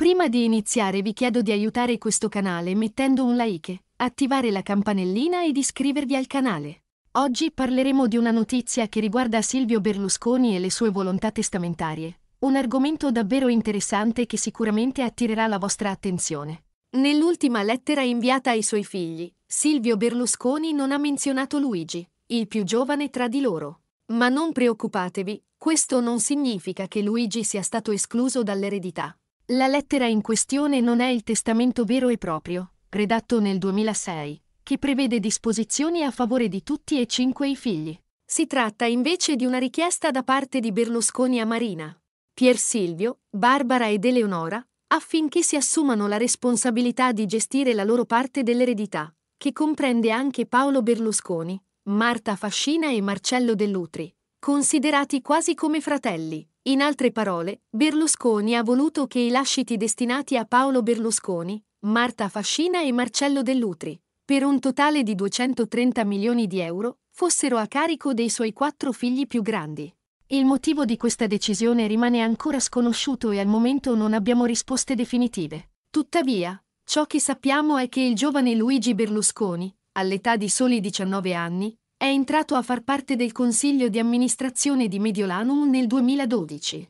Prima di iniziare vi chiedo di aiutare questo canale mettendo un like, attivare la campanellina ed iscrivervi al canale. Oggi parleremo di una notizia che riguarda Silvio Berlusconi e le sue volontà testamentarie, un argomento davvero interessante che sicuramente attirerà la vostra attenzione. Nell'ultima lettera inviata ai suoi figli, Silvio Berlusconi non ha menzionato Luigi, il più giovane tra di loro. Ma non preoccupatevi, questo non significa che Luigi sia stato escluso dall'eredità. La lettera in questione non è il testamento vero e proprio, redatto nel 2006, che prevede disposizioni a favore di tutti e cinque i figli. Si tratta invece di una richiesta da parte di Berlusconi a Marina, Pier Silvio, Barbara ed Eleonora, affinché si assumano la responsabilità di gestire la loro parte dell'eredità, che comprende anche Paolo Berlusconi, Marta Fascina e Marcello Dell'Utri, considerati quasi come fratelli, in altre parole, Berlusconi ha voluto che i lasciti destinati a Paolo Berlusconi, Marta Fascina e Marcello Dell'Utri, per un totale di 230 milioni di euro, fossero a carico dei suoi quattro figli più grandi. Il motivo di questa decisione rimane ancora sconosciuto e al momento non abbiamo risposte definitive. Tuttavia, ciò che sappiamo è che il giovane Luigi Berlusconi, all'età di soli 19 anni, è entrato a far parte del consiglio di amministrazione di Mediolanum nel 2012.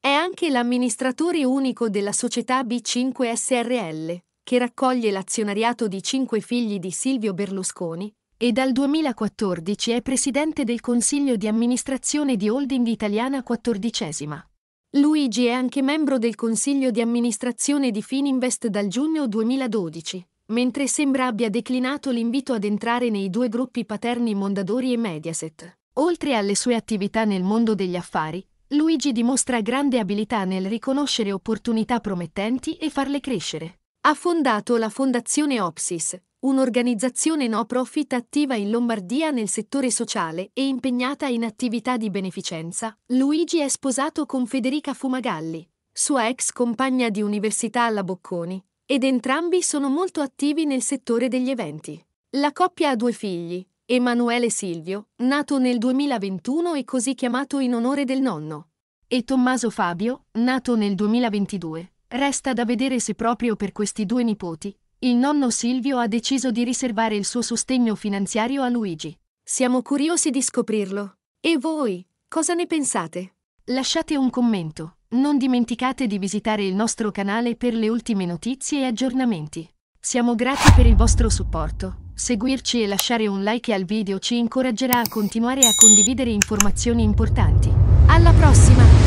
È anche l'amministratore unico della società B5 SRL, che raccoglie l'azionariato di cinque figli di Silvio Berlusconi, e dal 2014 è presidente del consiglio di amministrazione di Holding Italiana XIV. Luigi è anche membro del consiglio di amministrazione di Fininvest dal giugno 2012, mentre sembra abbia declinato l'invito ad entrare nei due gruppi paterni Mondadori e Mediaset. Oltre alle sue attività nel mondo degli affari, Luigi dimostra grande abilità nel riconoscere opportunità promettenti e farle crescere. Ha fondato la Fondazione Opsis, un'organizzazione no profit attiva in Lombardia nel settore sociale e impegnata in attività di beneficenza. Luigi è sposato con Federica Fumagalli, sua ex compagna di università alla Bocconi, ed entrambi sono molto attivi nel settore degli eventi. La coppia ha due figli, Emanuele Silvio, nato nel 2021 e così chiamato in onore del nonno, e Tommaso Fabio, nato nel 2022. Resta da vedere se proprio per questi due nipoti, il nonno Silvio ha deciso di riservare il suo sostegno finanziario a Luigi. Siamo curiosi di scoprirlo. E voi, cosa ne pensate? Lasciate un commento. Non dimenticate di visitare il nostro canale per le ultime notizie e aggiornamenti. Siamo grati per il vostro supporto. Seguirci e lasciare un like al video ci incoraggerà a continuare a condividere informazioni importanti. Alla prossima!